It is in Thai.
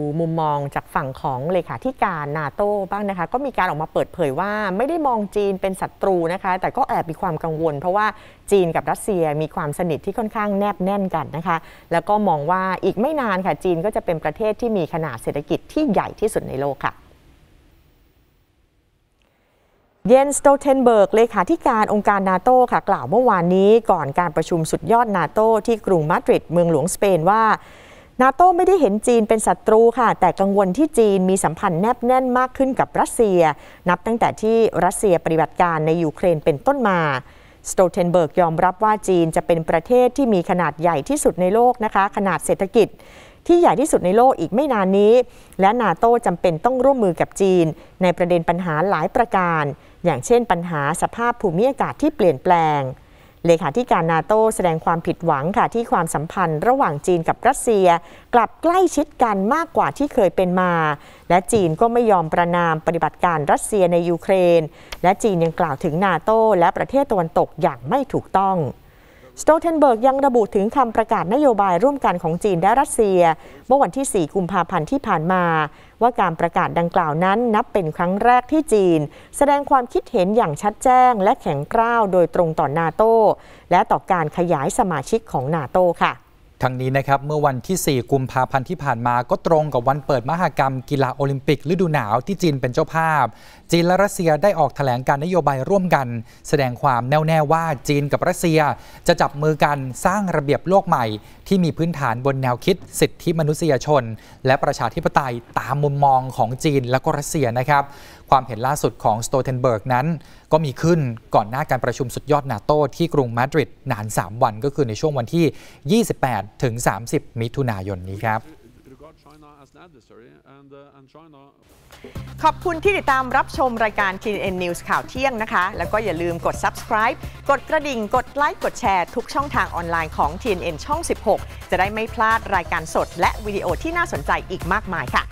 มุมมองจากฝั่งของเลขาธิการนาโต้บ้างนะคะ ก็มีการออกมาเปิดเผยว่าไม่ได้มองจีนเป็นศัตรูนะคะ แต่ก็แอบมีความกังวลเพราะว่าจีนกับรัสเซียมีความสนิทที่ค่อนข้างแนบแน่นกันนะคะ แล้วก็มองว่าอีกไม่นานค่ะจีนก็จะเป็นประเทศที่มีขนาดเศรษฐกิจที่ใหญ่ที่สุดในโลกค่ะ เยนสโตเทนเบิร์กเลขาธิการองค์การนาโต้ค่ะ กล่าวเมื่อวานนี้ก่อนการประชุมสุดยอดนาโต้ที่กรุงมาดริดเมืองหลวงสเปนว่านาโต้ไม่ได้เห็นจีนเป็นศัตรูค่ะ แต่กังวลที่จีนมีสัมพันธ์แนบแน่นมากขึ้นกับรัสเซีย นับตั้งแต่ที่รัสเซียปฏิบัติการในยูเครนเป็นต้นมาสโตเทนเบิร์กยอมรับว่าจีนจะเป็นประเทศที่มีขนาดใหญ่ที่สุดในโลกนะคะขนาดเศรษฐกิจที่ใหญ่ที่สุดในโลกอีกไม่นานนี้ และนาโต้จำเป็นต้องร่วมมือกับจีน ในประเด็นปัญหาหลายประการ อย่างเช่น ปัญหาสภาพภูมิอากาศที่เปลี่ยนแปลงเลขาธิการนาโตแสดงความผิดหวังค่ะที่ความสัมพันธ์ระหว่างจีนกับรัสเซีย กลับใกล้ชิดกันมากกว่าที่เคยเป็นมา และจีนก็ไม่ยอมประนามปฏิบัติการรัสเซียในยูเครน และจีนยังกล่าวถึง นาโตและประเทศตะวันตกอย่างไม่ถูกต้องสโตเทนเบิร์กยังระบุถึงคำประกาศนโยบายร่วมกันของจีนและรัสเซียเมื่อวันที่ 4 กุมภาพันธ์ที่ผ่านมา ว่าการประกาศดังกล่าวนั้นนับเป็นครั้งแรกที่จีน แสดงความคิดเห็นอย่างชัดแจ้งและแข็งกร้าวโดยตรงต่อนาโต และต่อการขยายสมาชิกของนาโตค่ะทางนี้นะครับเมื่อวันที่ 4 กุมภาพันธ์ที่ผ่านมาก็ตรงกับวันเปิดมหกรรม กีฬาโอลิมปิกฤดูหนาวที่จีนเป็นเจ้าภาพ จีนและรัสเซียได้ออกถแถลงการนโยบายร่วมกัน แสดงความแน่วแน่ว่าจีนกับรัสเซียจะจับมือกันสร้างระเบียบโลกใหม่ ที่มีพื้นฐานบนแนวคิดสิทธิมนุษยชน และประชาธิปไตยตามมุมมองของจีนและก็รัสเซียนะครับความเห็นล่าสุดของสโตเทนเบิร์กนั้นก็มีขึ้นก่อนหน้าการประชุมสุดยอดนาโต ที่กรุงมาดริดนาน 3 วันก็คือในช่วงวันที่ 28ถึง 30 มิถุนายนนี้ครับ ขอบคุณที่ติดตามรับชมรายการ TN News ข่าวเที่ยงนะคะ แล้วก็อย่าลืมกด subscribe กดกระดิ่ง กดไลค์ กดแชร์ทุกช่องทางออนไลน์ของ TNN ช่อง 16 จะได้ไม่พลาดรายการสด และวิดีโอที่น่าสนใจอีกมากมายค่ะ